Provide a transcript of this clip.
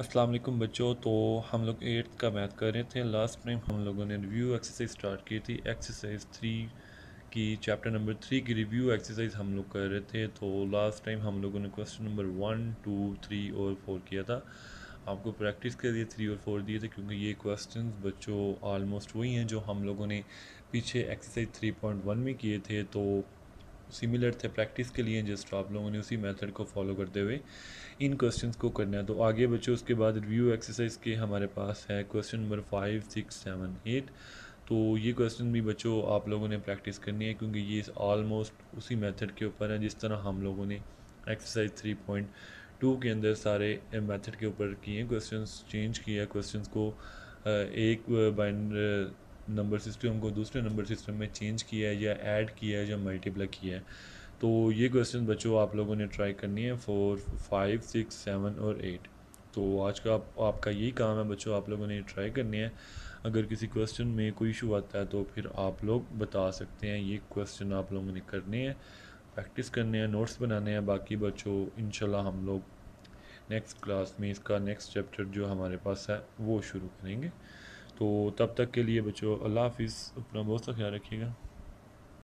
अस्सलाम वालेकुम बच्चों तो हम लोग एट्थ का मैथ कर रहे थे लास्ट टाइम हम लोगों ने रिव्यू एक्सरसाइज स्टार्ट की थी एक्सरसाइज थ्री की चैप्टर नंबर थ्री की रिव्यू एक्सरसाइज हम लोग कर रहे थे तो लास्ट टाइम हम लोगों ने question number one two three और फोर किया था आपको प्रैक्टिस के लिए थ्री और फोर दिए थे क्योंकि ये क्वेश्चन बच्चों आलमोस्ट वही हैं जो हम लोगों ने पीछे एक्सरसाइज थ्री पॉइंट वन में किए थे तो सिमिलर थे प्रैक्टिस के लिए जस्ट आप लोगों ने उसी मेथड को फॉलो करते हुए इन क्वेश्चंस को करना है तो आगे बच्चों उसके बाद रिव्यू एक्सरसाइज के हमारे पास है question number five six seven eight तो ये क्वेश्चन भी बच्चों आप लोगों ने प्रैक्टिस करनी है क्योंकि ये ऑलमोस्ट उसी मेथड के ऊपर है जिस तरह हम लोगों ने एक्सरसाइज थ्री पॉइंट टू के अंदर सारे मेथड के ऊपर किए क्वेश्चंस चेंज किया क्वेश्चंस को एक बाइंड नंबर सिस्टम को दूसरे नंबर सिस्टम में चेंज किया है या ऐड किया है या मल्टीप्लाई किया है तो ये क्वेश्चन बच्चों आप लोगों ने ट्राई करनी है फोर फाइव सिक्स सेवन और एट तो आज का आप, आपका यही काम है बच्चों आप लोगों ने ट्राई करनी है अगर किसी क्वेश्चन में कोई इशू आता है तो फिर आप लोग बता सकते हैं ये क्वेश्चन आप लोगों ने करने हैं प्रैक्टिस करने हैं नोट्स बनाने हैं बाकी बच्चों इंशाल्लाह हम लोग नेक्स्ट क्लास में इसका नेक्स्ट चैप्टर जो हमारे पास है वो शुरू करेंगे तो तब तक के लिए बच्चों अल्लाह हाफिज़ अपना बहुत सा ख्याल रखिएगा